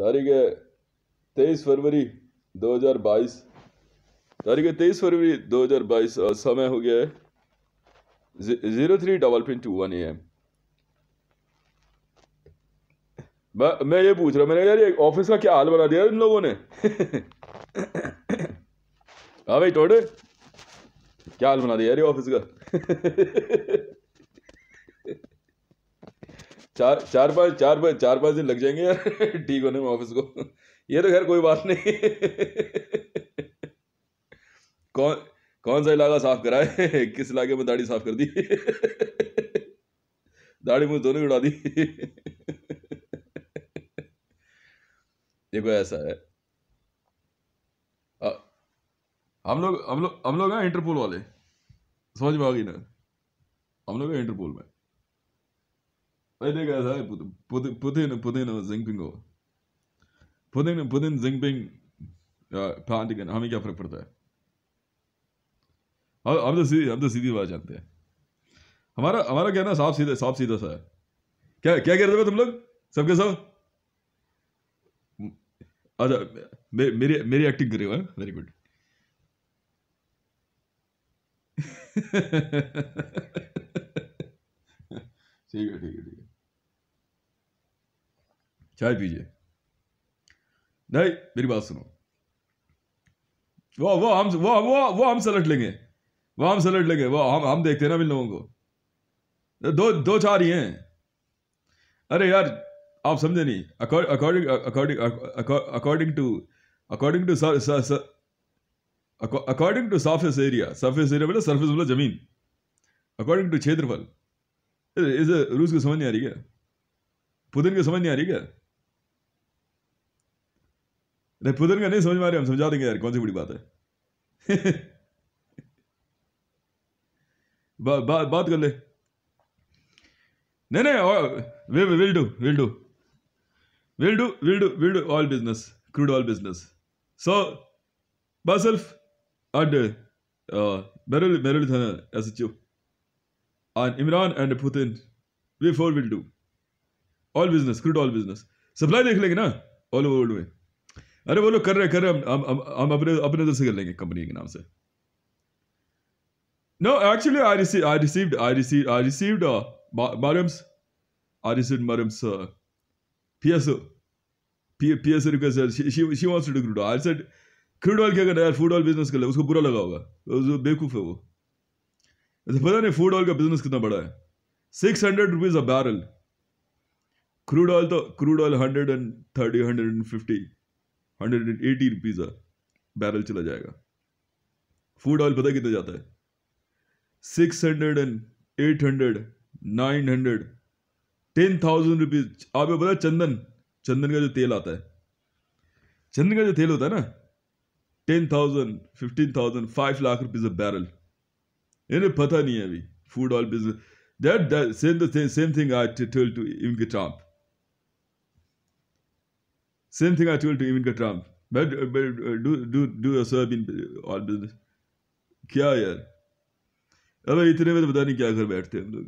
तारीख है तेईस फरवरी 2022 तारीख है तेईस फरवरी 2022 और समय हो गया है zero three double pin two one A M मैं ये पूछ रहा मैंने यार ये ऑफिस का क्या हाल बना दिया इन लोगों ने हाँ भाई टोडे क्या हाल बना दिया यार ये ऑफिस का चार चार पाँच चार पाँच चार पाँच दिन लग जाएंगे यार ठीक होने में ऑफिस को ये तो खैर कोई बात नहीं कौन कौन सा इलाका साफ कराए किस इलाके में दाढ़ी साफ कर दी दाढ़ी मुझे दोनों उड़ा दी देखो ऐसा है हम लोग हम लोग हम लोग हैं इंटरपोल वाले समझ में आ गई ना हम लोग हैं इंटरपोल में nigga sabe, Putin, Putin, Putin हमें क्या फर्क पड़ता है तो सीधी हम तो सीधी बात जानते हैं हमारा हमारा कहना साफ सीधा साफ सीधा सा है क्या क्या कह रहे थे तुम लोग सबके सब अच्छा मे, मेरी मेरी एक्टिंग करी रहे हो वेरी गुड ठीक है ठीक है ठीक है चाय पीजिए नहीं मेरी बात सुनो वो वो हम वो वो वो हम सलट लेंगे वो हम सलट लेंगे वो हम हम देखते हैं ना इन लोगों को दो दो चार ही हैं अरे यार आप समझे नहीं according according according to according to according to surface area surface area बोला सर्फेस बोले जमीन अकॉर्डिंग टू क्षेत्रफल इसे रूस को समझ नहीं आ रही क्या पुतिन को समझ नहीं आ रही क्या अरे पुदन का नहीं समझ में रहे हम समझा देंगे यार कौन सी बड़ी बात है बा, बा, बात कर ले नहीं नहीं will do will do will do will do will do all business crude all business so बस सेल्फ एंड मेरल मेरल था ना SHO and Imran and Putin we for will do all business crude all business supply देख लेंगे ना all over world में अरे बोलो कर रहे कर रहे हम हम अपने अपने तरफ से कर लेंगे कंपनी के नाम से no actually I receive I received I receive I received मरम्स आई रिसीव्ड मरम्स PSO PS request she she wants to do I said crude oil क्या करना यार फूड ऑयल बिजनेस कर ले उसको बुरा लगा होगा वो बेवकूफ है वो ऐसे अच्छा, पता नहीं फूड ऑयल का बिजनेस कितना बड़ा है six hundred rupees a barrel crude oil तो crude oil hundred and thirty hundred and fifty hundred and eighty rupees barrel चला जाएगा फूड ऑयल पता कितना जाता है six hundred and eight hundred nine hundred ten thousand rupees आपको पता चंदन चंदन का जो तेल आता है चंदन का जो तेल होता है ना ten thousand fifteen thousand five lakh rupees a barrel इन्हें पता नहीं है अभी food oil business that same the same thing I to even के Same thing I told to Ivanka Trump. But, but uh, do, do, do a serve in all business. क्या यार अबे इतने में तो पता नहीं क्या घर बैठते हम लोग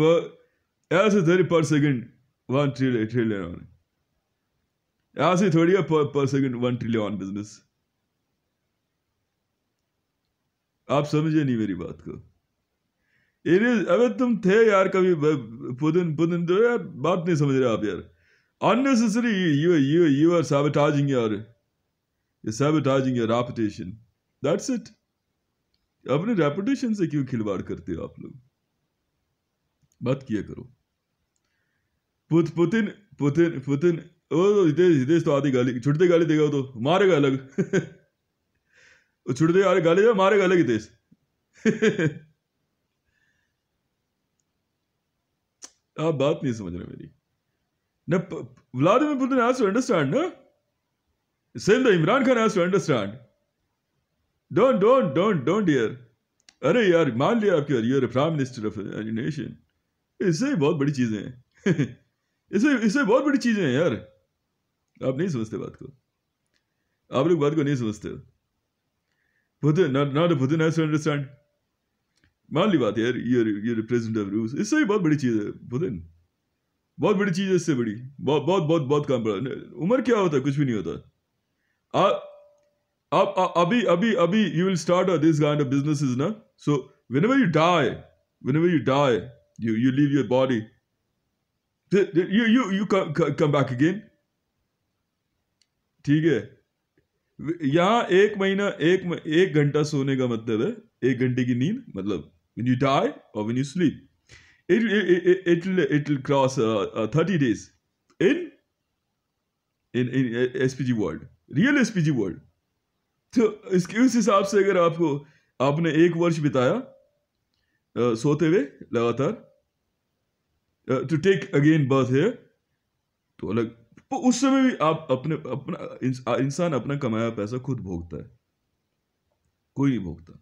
पर ऐसे थोड़ी पर second one trillion trillion on ऐसे थोड़ी है पर, पर second one trillion on business आप समझे नहीं मेरी बात को इरेज अबे तुम थे यार कभी पुदिन पुदिन तो यार बात नहीं समझ रहे आप यार unnecessary you you you are sabotaging यार you're sabotaging your reputation that's it अपने रेपुटेशन से क्यों खिलवाड़ करते हो आप लोग बात किया करो पुत पुतिन पुतिन पुतिन ओ हितेश हितेश तो आधी गाली छुटते गाली देगा तो मारेगा अलग छुटते गाली मारेगा अलग हितेश आप हाँ, बात नहीं समझ रहे मेरी ना Vladimir Putin has to understand ना same the Imran Khan has to understand don't don't don't don't dear अरे यार मान लिया आपके you prime minister of nation इससे बहुत बड़ी चीज़ें हैं इससे इससे बहुत बड़ी चीज़ें हैं यार आप नहीं समझते बात को आप लोग बात को नहीं समझते पुतिन नॉट नॉट तो पुतिन हैज टू अंडरस्टैंड मान ली बात यार ये ये रिप्रेजेंटेटिव इससे भी बहुत बड़ी चीज़ है बुदिन बहुत बड़ी चीज़ है इससे बड़ी बहुत बहुत बहुत बहुत काम पड़ा उम्र क्या होता है कुछ भी नहीं होता आप अभी अभी अभी you will start this kind of business is ना so whenever you die whenever you die you you leave your body you you you come back again ठीक है यहाँ एक महीना एक एक घंटा सोने का मतलब है एक घंटे की नींद मतलब when you die or when you sleep. It, it, it, it'll, it'll cross uh, uh, 30 days in, in, in SPG world real SPG world तो इसके उस हिसाब से अगर आपको आपने एक वर्ष बिताया आ, uh, सोते हुए लगातार टू टेक अगेन बर्थ है तो अलग उस समय भी आप अपने अपना इंसान अपना कमाया पैसा खुद भोगता है कोई नहीं भोगता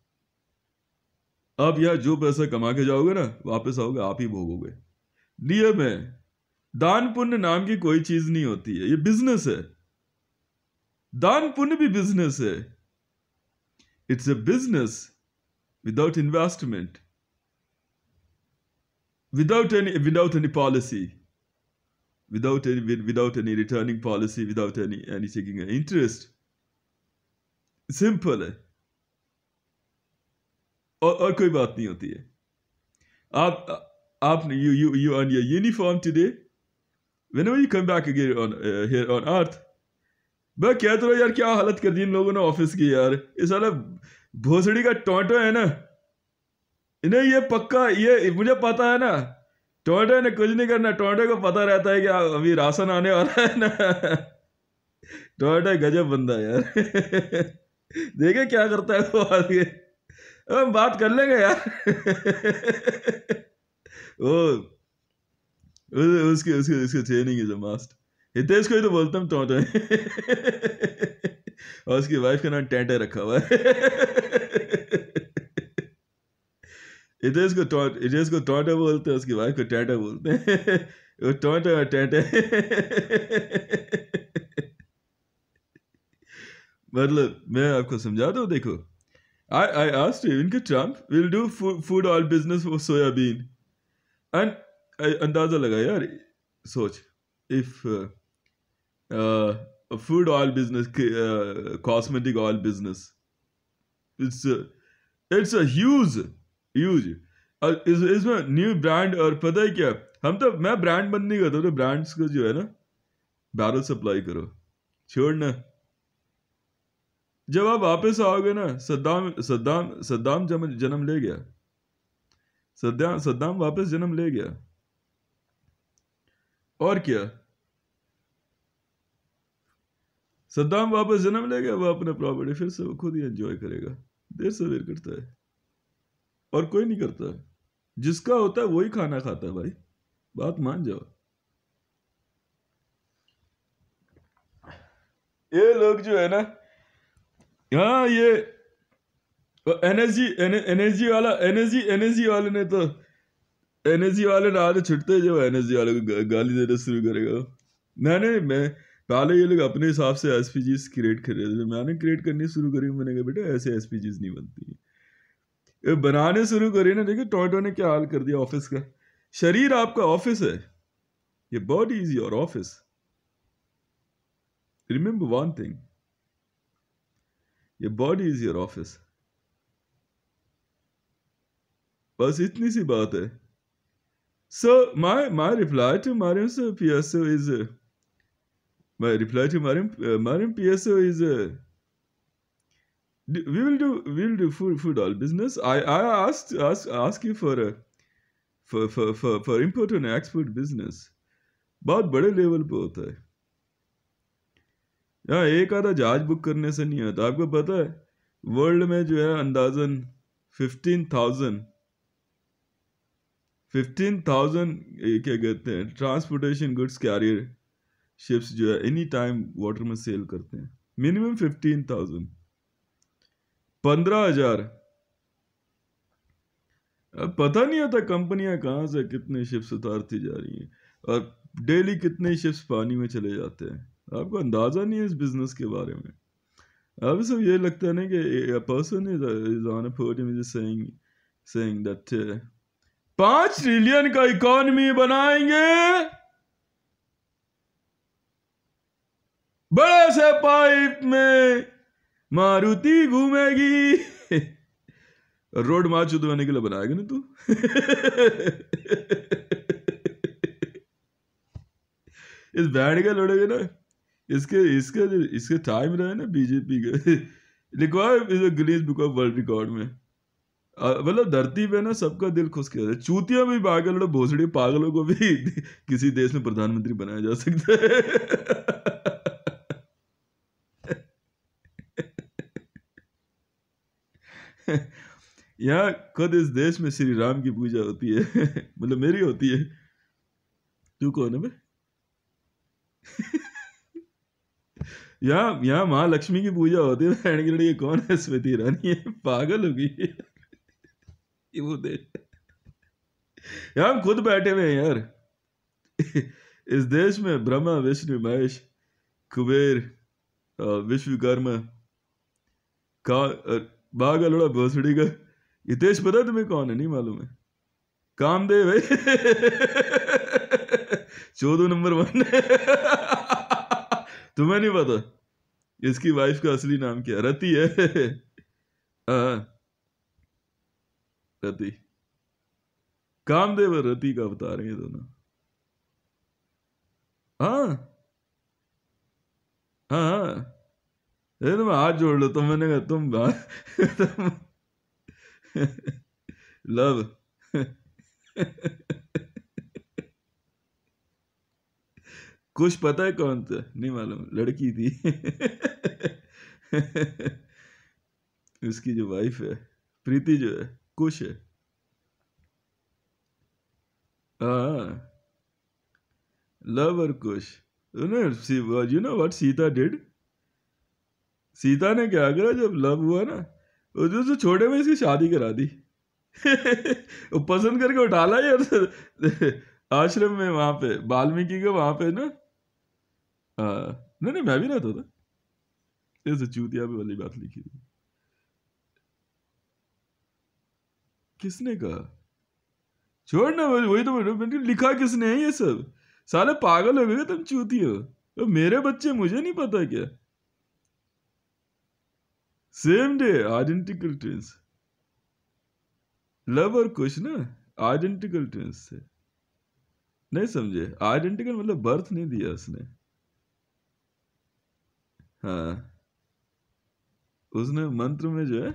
अब यह जो पैसा कमा के जाओगे ना वापस आओगे आप ही भोगोगे नियम है दान पुण्य नाम की कोई चीज नहीं होती है ये बिजनेस है दान पुण्य भी बिजनेस है it's a business without investment without any without any policy without any without any returning policy without any any checking interest simple है और, और कोई बात नहीं होती है आप आपने you you you on your uniform today whenever you come back again on here on earth earth मैं कह तो यार क्या हालत कर दी इन लोगों ने ऑफिस की यार इस वाला भोसड़ी का टोटो है ना इन्हें ये पक्का ये मुझे पता है ना टोटो ने कुछ नहीं करना टोटो को पता रहता है कि अभी राशन आने वाला है ना टोटो गजब बंदा यार देखे क्या करता है वो आगे हम बात कर लेंगे यार वो उसके उसके उसके छे नहीं गए मास्ट हितेश को ही तो बोलता हूँ टोटो और उसकी वाइफ का नाम टेंटे रखा हुआ है हितेश को टॉट हितेश को टोटो बोलते हैं उसकी वाइफ को टेंटे बोलते हैं वो टोटो और टैंटे मतलब मैं आपको समझा दू देखो I, I asked इनके Trump will do food oil business for soybean and uh, लगा यार सोच if food oil business cosmetic oil it's a, it's huge huge और इस इसमें न्यू ब्रांड और पता है क्या हम तो मैं ब्रांड बंद नहीं करता तो ब्रांड्स को जो है ना बैरल सप्लाई करो छोड़ना जब आप वापस आओगे ना सद्दाम सद्दाम सद्दाम जन्म ले गया सद्दाम सद्दाम वापस जन्म ले गया और क्या सद्दाम वापस जन्म ले गया वो अपने प्रॉपर्टी फिर से वो खुद ही एंजॉय करेगा देर से देर करता है और कोई नहीं करता जिसका होता है वही खाना खाता है भाई बात मान जाओ ये लोग जो है ना हाँ ये एनर्जी एनर्जी वाला एनर्जी एनर्जी वाले ने तो एनर्जी वाले ने आज छुटते जब एनर्जी वाले को गाली देना शुरू करेगा नहीं नहीं मैं पहले ये लोग अपने हिसाब से एस पी जीज क्रिएट कर रहे थे मैंने क्रिएट करनी शुरू करी मैंने कहा बेटा ऐसे एस पी जीज नहीं बनती ये बनाने शुरू करी ना देखिए टोटो ने क्या हाल कर दिया ऑफिस का शरीर आपका ऑफिस है ये body is your office remember one thing your body is your office बस इतनी सी बात है so my my reply to Maryam so PSO is my reply to Maryam Maryam PSO is we will do we will do food food all business I I ask ask ask you for for for for import and export business बहुत बड़े level पे होता है यहाँ एक आधा जहाज book करने से नहीं आता आपको पता है वर्ल्ड में जो है अंदाजन फिफ्टीन थाउजेंड फिफ्टीन थाउजेंड क्या कहते हैं ट्रांसपोर्टेशन गुड्स कैरियर शिप्स जो है एनी टाइम वाटर में सेल करते हैं मिनिमम फिफ्टीन थाउजेंड पंद्रह हजार अब पता नहीं होता कंपनियां कहाँ से कितने शिप्स उतारती जा रही हैं और डेली कितने शिप्स पानी में चले जाते हैं आपको अंदाज़ा नहीं है इस बिज़नेस के बारे में अब सब ये लगता है ना कि person is on podium is saying saying that पांच ट्रिलियन का इकोनॉमी बनाएंगे बड़े से पाइप में मारुति घूमेगी रोड मार्च उदवाने तो के लिए बनाएगा ना तू इस बैंड का लड़ेगा ना इसके इसके इसके टाइम रहे ना बीजेपी के record Guinness book of world record में मतलब धरती पे ना सबका दिल खुश किया जाए चूतिया भी पागल और भोसड़ी पागलों को भी किसी देश में प्रधानमंत्री बनाया जा सकता है यहाँ खुद इस देश में श्री राम की पूजा होती है मतलब मेरी होती है तू कौन है भाई यहाँ यहाँ माँ लक्ष्मी की पूजा होती है तो बहन की लड़की कौन है स्मृति ईरानी पागल हो गई ये वो देश यार हम खुद बैठे हुए हैं यार इस देश में ब्रह्मा विष्णु महेश कुबेर विश्वकर्मा का बागल अलोड़ा भोसड़ी का हितेश पता तुम्हें कौन है नहीं मालूम है कामदेव है चौदह नंबर वन तुम्हें नहीं पता इसकी वाइफ का असली नाम क्या रति है हाँ। रति कामदेव और रति का अवतार है दोनों हाँ हाँ हाँ हाथ जोड़ लो तुम मैंने कहा तुम तुम लव कुछ पता है कौन था नहीं मालूम लड़की थी उसकी जो वाइफ है प्रीति जो है कुश है आ, हाँ। लव और Kush you know what Sita did Sita ने क्या करा जब लव हुआ ना उसको छोटे में इसकी शादी करा दी वो पसंद करके उठा ला यार आश्रम में वहां पे वाल्मीकि के वहां पे ना हाँ। नहीं नहीं मैं भी रहता था जैसे चूतिया पे वाली बात लिखी थी किसने कहा छोड़ ना वही तो मैंने लिखा किसने है ये सब साले पागल हो गए तुम चूती हो तो मेरे बच्चे मुझे नहीं पता क्या same day identical twins Luv और कुछ ना आइडेंटिकल ट्विंस थे नहीं समझे आइडेंटिकल मतलब बर्थ नहीं दिया उसने हाँ उसने मंत्र में जो है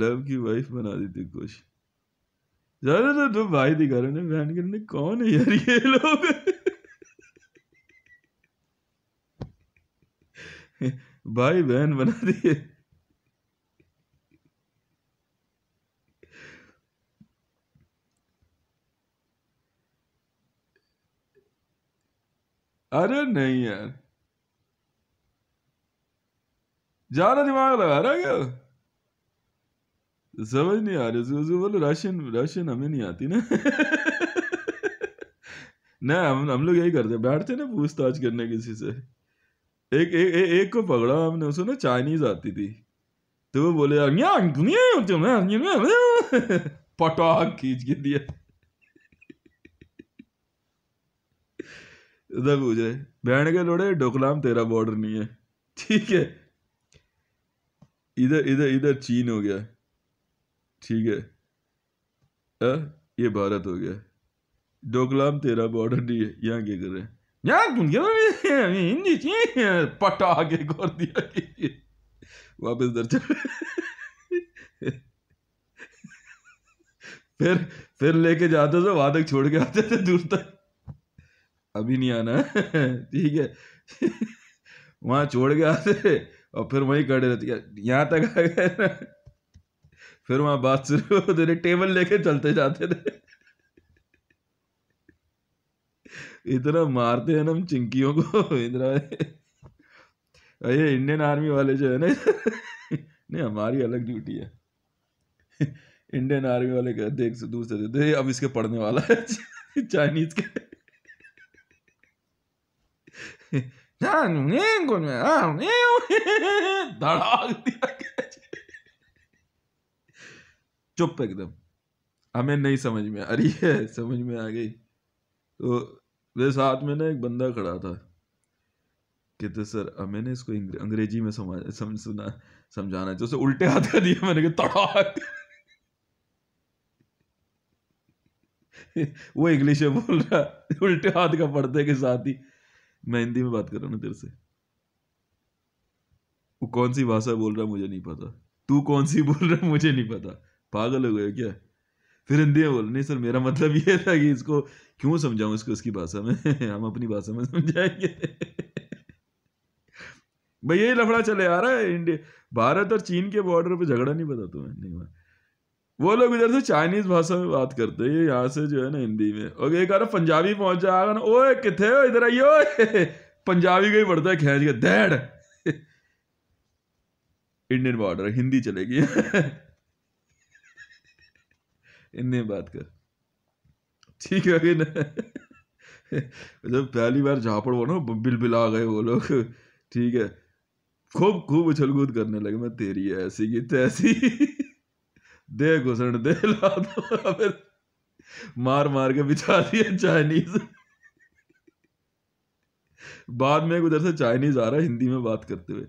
लव की वाइफ बना दी थी कुछ ज्यादातर तो भाई दिखा रहे ने बहन करने कौन है यार ये लोग भाई बहन बना दिए अरे नहीं यार ज्यादा दिमाग लगा रहा क्या समझ नहीं आ रही उसको बोलो राशन राशन हमें नहीं आती ना ना हम हम लोग यही करते बैठते ना पूछताछ करने किसी से एक एक ए, एक को पकड़ा हमने उसको ना चाइनीज आती थी तो वो बोले पटाख खींच के दिया उधर पूछ रहे बहन के लोड़े डोकलाम तेरा बॉर्डर नहीं है ठीक है इधर इधर इधर चीन हो गया ठीक है आ? ये भारत हो गया डोकलाम तेरा बॉर्डर नहीं है यहाँ क्या कर रहे हैं यहाँ तुम क्या हिंदी चीन पटा आगे कर दिया वापस दर्ज फिर फिर लेके जाते थे तो वहां तक छोड़ के आते थे दूर तक अभी नहीं आना ठीक है वहां छोड़ के आते और फिर वही खड़े रहते यहाँ तक आ गए फिर वहां बात शुरू होते थे टेबल लेके चलते जाते थे इतना मारते हैं ना हम चिंकियों को इंदिरा ये इंडियन आर्मी वाले जो है ना नहीं हमारी अलग ड्यूटी है इंडियन आर्मी वाले कहते देख से दूसरे देते अब इसके पढ़ने वाला है चाइनीज के धड़ाक दिया चुप एकदम हमें नहीं समझ में अरे ये समझ में आ गई तो वे साथ में ना एक बंदा खड़ा था कहते सर मैंने इसको अंग्रेजी में समझ सम, सुना समझाना जैसे उल्टे हाथ का दिया मैंने कहा तड़ाक वो इंग्लिश में बोल रहा उल्टे हाथ का पढ़ते के साथ ही मैं हिंदी में बात कर रहा हूँ ना तेरे से वो कौन सी भाषा बोल रहा मुझे नहीं पता तू कौन सी बोल रहा मुझे नहीं पता पागल हो गए क्या फिर हिंदी में बोल नहीं सर मेरा मतलब ये था कि इसको क्यों समझाऊं इसको इसकी भाषा में हम अपनी भाषा में समझाएंगे भाई यही लफड़ा चले आ रहा है इंडिया भारत और चीन के बॉर्डर पे झगड़ा नहीं पता तुम्हें नहीं वो लोग इधर से चाइनीज भाषा में बात करते हैं यहाँ से जो है ना हिंदी में और एक अरे पंजाबी पहुंच जाएगा ना ओए कितने हो इधर आइयो पंजाबी का ही पड़ता है खेच के दैड इंडियन बॉर्डर हिंदी चलेगी इंडियन बात कर ठीक है कि जब मतलब पहली बार झापड़ हुआ ना बिल बिला गए वो लोग ठीक है खूब खूब उछल कूद करने लगे मैं तेरी ऐसी की तैसी दे घुसन दे ला दो फिर मार मार के बिछा दिया चाइनीज बाद में उधर से चाइनीज आ रहा है हिंदी में बात करते हुए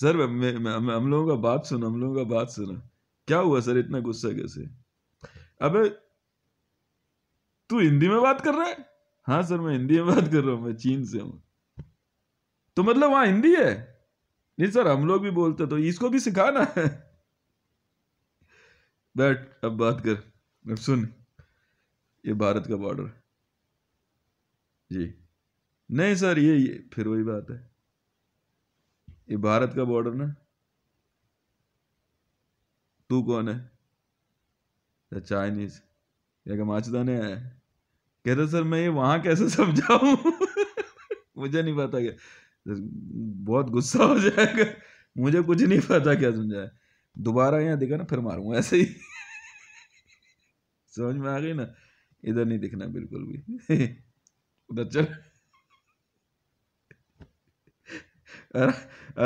सर हम लोगों का बात सुना हम लोगों का बात सुना क्या हुआ सर इतना गुस्सा कैसे अबे तू हिंदी में बात कर रहा है हाँ सर मैं हिंदी में बात कर रहा हूँ मैं चीन से हूँ तो मतलब वहां हिंदी है नहीं सर हम लोग भी बोलते तो इसको भी सिखाना है बैठ अब बात कर अब सुन ये भारत का बॉर्डर जी नहीं सर ये ये फिर वही बात है ये भारत का बॉर्डर ना तू कौन है या चाइनीज या कमाचदाने आया कहते सर मैं ये वहाँ कैसे समझाऊँ मुझे नहीं पता क्या बहुत गुस्सा हो जाएगा मुझे कुछ नहीं पता क्या समझाया दोबारा यहाँ दिखा ना फिर मारूंगा ऐसे ही समझ में आ गई ना इधर नहीं दिखना बिल्कुल भी उधर चल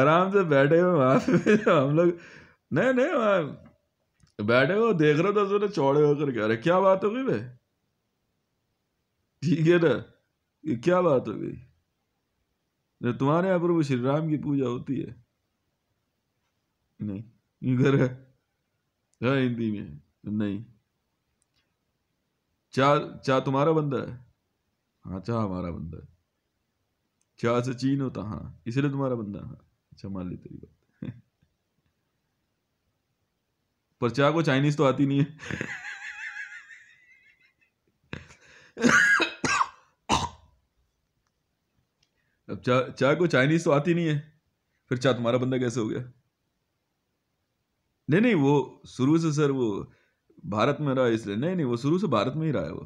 आराम से बैठे हुए वहां पे हम लोग नहीं नहीं वहां बैठे हो देख रहे थे तो चौड़े होकर कह रहे क्या बात हो गई भाई ठीक है ना ये क्या बात हो गई तुम्हारे यहाँ पर वो श्री राम की पूजा होती है नहीं इधर है है हिंदी में नहीं चा चा तुम्हारा बंदा है हाँ चा हमारा बंदा है चा से चीन होता हाँ इसलिए तुम्हारा बंदा हाँ अच्छा मान ली तेरी बात पर चा को चाइनीज तो आती नहीं है अब चा चा को चाइनीज तो आती नहीं है फिर चा तुम्हारा बंदा कैसे हो गया नहीं नहीं वो शुरू से सर वो भारत में रहा इसलिए नहीं नहीं वो शुरू से भारत में ही रहा है वो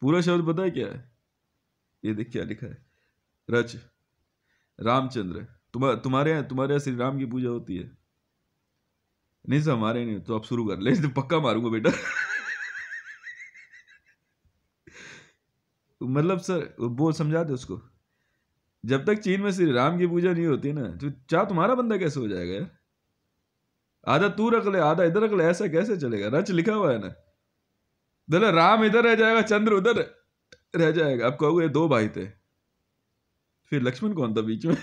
पूरा शब्द पता है क्या है ये देख क्या लिखा है रच रामचंद्र तुम्हारे तुम्हारे यहाँ तुम्हारे यहाँ श्री राम की पूजा होती है नहीं सर हमारे नहीं तो आप शुरू कर ले पक्का मारूंगा बेटा मतलब सर वो समझा दे उसको जब तक चीन में श्री राम की पूजा नहीं होती ना तो चाह तुम्हारा बंदा कैसे हो जाएगा यार आधा तू रख ले आधा इधर रख ले ऐसा कैसे चलेगा रच लिखा हुआ है ना बोले राम इधर रह जाएगा चंद्र उधर रह जाएगा आप कहोगे दो भाई थे फिर लक्ष्मण कौन था बीच में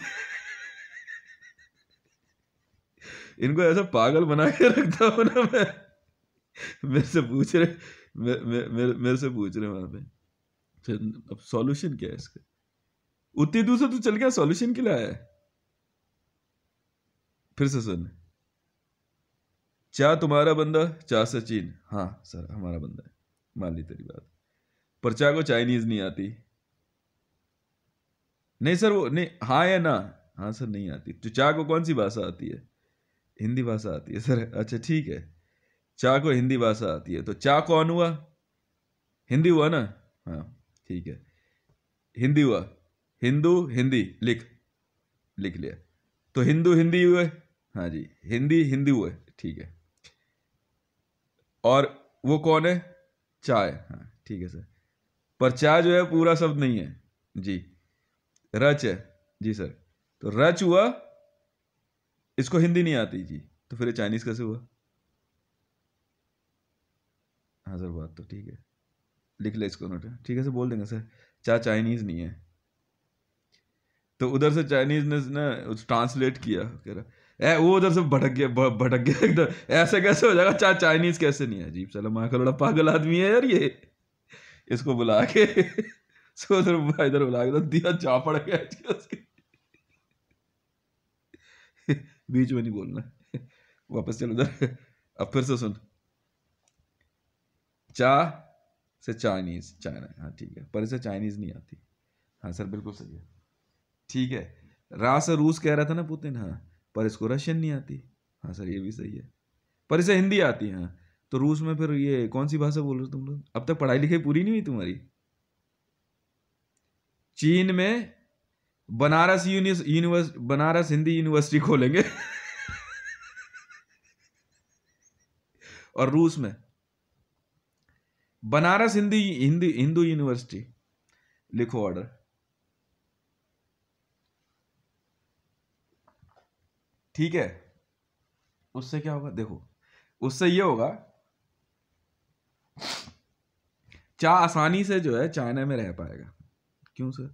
इनको ऐसा पागल बना के रखता हूं ना मैं मेरे से पूछ रहे मे, मे, मेरे, मेरे से पूछ रहे वहां पे अब सॉल्यूशन क्या है इसका उतनी दूर से तू चल गया सॉल्यूशन के लिए आया फिर से सुन चा तुम्हारा बंदा चा सचिन हाँ सर हमारा बंदा है मान ली तेरी बात पर चाह को चाइनीज नहीं आती नहीं सर वो नहीं हाँ या ना हाँ सर नहीं आती तो चा को कौन सी भाषा आती है हिंदी भाषा आती है सर अच्छा ठीक है चा को हिंदी भाषा आती है तो चा कौन हुआ हिंदी हुआ ना हाँ ठीक है हिंदी हुआ हिंदू हिंदी लिख लिख लिया तो हिंदू हिंदी हुए हाँ जी हिंदी हिंदी हुए ठीक है और वो कौन है चाय हाँ ठीक है सर पर चाय जो है पूरा शब्द नहीं है जी रच है जी सर तो रच हुआ इसको हिंदी नहीं आती जी तो फिर चाइनीज कैसे हुआ हाँ सर बात तो ठीक है लिख ले इसको नोट ठीक है सर बोल देंगे सर चाय चाइनीज नहीं है तो उधर से चाइनीज ने ना ट्रांसलेट किया कह रहा ए, वो उधर से भटक गया भटक गया एकदम ऐसे कैसे हो जाएगा चाहे चाइनीज कैसे नहीं है अजीब सलाम माँ बड़ा पागल आदमी है यार ये इसको बुला के सो उधर इधर बुला के तो दिया पड़ गया उसके बीच में नहीं बोलना वापस चल उधर अब फिर से सुन चा से चाइनीज चाइना हाँ ठीक है पर इसे चाइनीज नहीं आती हाँ सर बिल्कुल सही है ठीक है रा से रूस कह रहा था ना पुतिन हाँ पर इसको रशियन नहीं आती हाँ सर ये भी सही है पर इसे हिंदी आती है हाँ, तो रूस में फिर ये कौन सी भाषा बोल रहे हो तुम लोग अब तक पढ़ाई लिखाई पूरी नहीं हुई तुम्हारी चीन में बनारस यूनिवर्स बनारस हिंदी यूनिवर्सिटी खोलेंगे और रूस में बनारस हिंदी हिंदी हिंदू यूनिवर्सिटी लिखो ऑर्डर ठीक है उससे क्या होगा देखो उससे ये होगा चा आसानी से जो है चाइना में रह पाएगा क्यों सर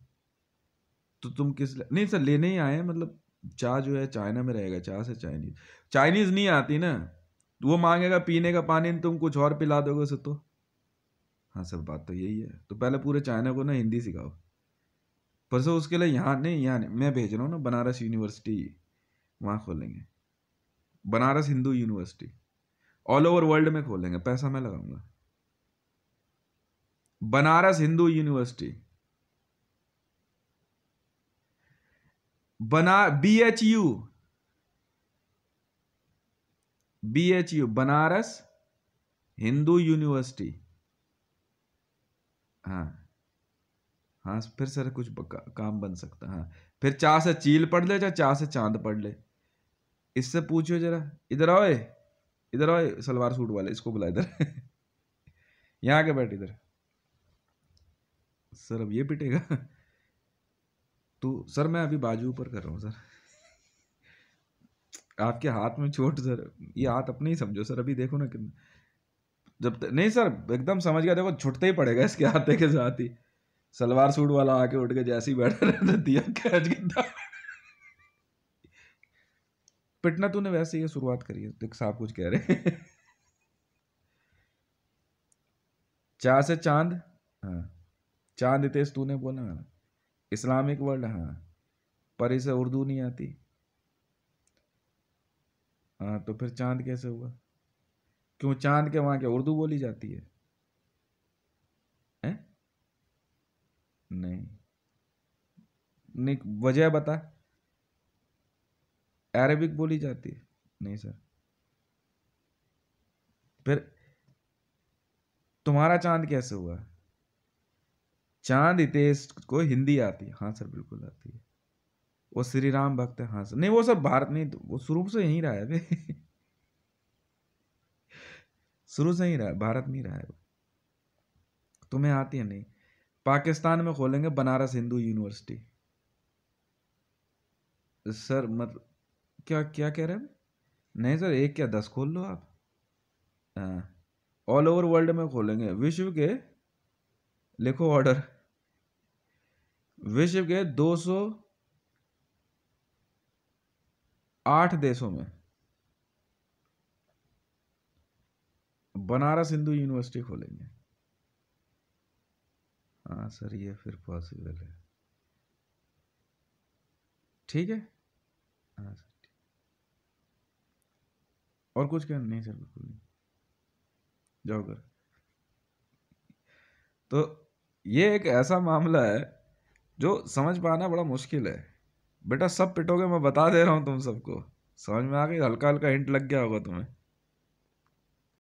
तो तुम किस नहीं सर लेने ही आए हैं मतलब चा जो है चाइना में रहेगा चा से चाइनीज चाइनीज नहीं आती ना तो वो मांगेगा पीने का पानी तो तुम कुछ और पिला दोगे उसे तो हाँ सर बात तो यही है तो पहले पूरे चाइना को ना हिंदी सिखाओ पर सर उसके लिए यहाँ नहीं यहाँ नहीं मैं भेज रहा हूँ ना बनारस यूनिवर्सिटी वहाँ खोलेंगे Banaras Hindu university all over world में खोलेंगे पैसा मैं लगाऊंगा बनारस हिंदू यूनिवर्सिटी बना B H U B H U Banaras Hindu university हाँ हाँ फिर सर कुछ काम बन सकता हाँ फिर चाह से चील पढ़ ले चाहे चाह से चांद पढ़ ले इससे पूछियो जरा इधर आओ इधर आओ सलवार सूट वाले इसको बुला इधर यहाँ के बैठ इधर सर अब ये पिटेगा तो सर मैं अभी बाजू ऊपर कर रहा हूँ सर आपके हाथ में चोट सर ये हाथ अपने ही समझो सर अभी देखो ना जब तक नहीं सर एकदम समझ गया देखो छुटते ही पड़ेगा इसके हाथे के साथ ही सलवार सूट वाला आके उठ के जैसे ही बैठा रहता दिया पिटना तूने वैसे ही शुरुआत करी है देख साहब कुछ कह रहे चा से चांद हाँ चांद इतेश तूने बोला हाँ। इस्लामिक वर्ड हाँ पर इसे उर्दू नहीं आती हाँ तो फिर चांद कैसे हुआ क्यों चांद के वहां के उर्दू बोली जाती है नहीं नहीं वजह बता अरेबिक बोली जाती है नहीं सर फिर तुम्हारा चांद कैसे हुआ चांद हितेश को हिंदी आती है हाँ सर बिल्कुल आती है वो श्री राम भक्त है हाँ सर नहीं वो सब भारत नहीं वो शुरू से यहीं रहा है शुरू से ही रहा है भारत में ही रहा है वो तुम्हें आती है नहीं पाकिस्तान में खोलेंगे बनारस हिंदू यूनिवर्सिटी सर मतलब क्या क्या कह रहे हैं नहीं सर एक क्या दस खोल लो आप ऑल ओवर वर्ल्ड में खोलेंगे विश्व के लिखो ऑर्डर विश्व के दो सौ आठ देशों में बनारस हिंदू यूनिवर्सिटी खोलेंगे हाँ सर ये फिर पॉसिबल है ठीक है हाँ सर और कुछ क्या नहीं सर बिल्कुल नहीं जाओ कर तो ये एक ऐसा मामला है जो समझ पाना बड़ा मुश्किल है बेटा सब पिटोगे मैं बता दे रहा हूँ तुम सबको समझ में आ गई हल्का हल्का हिंट लग गया होगा तुम्हें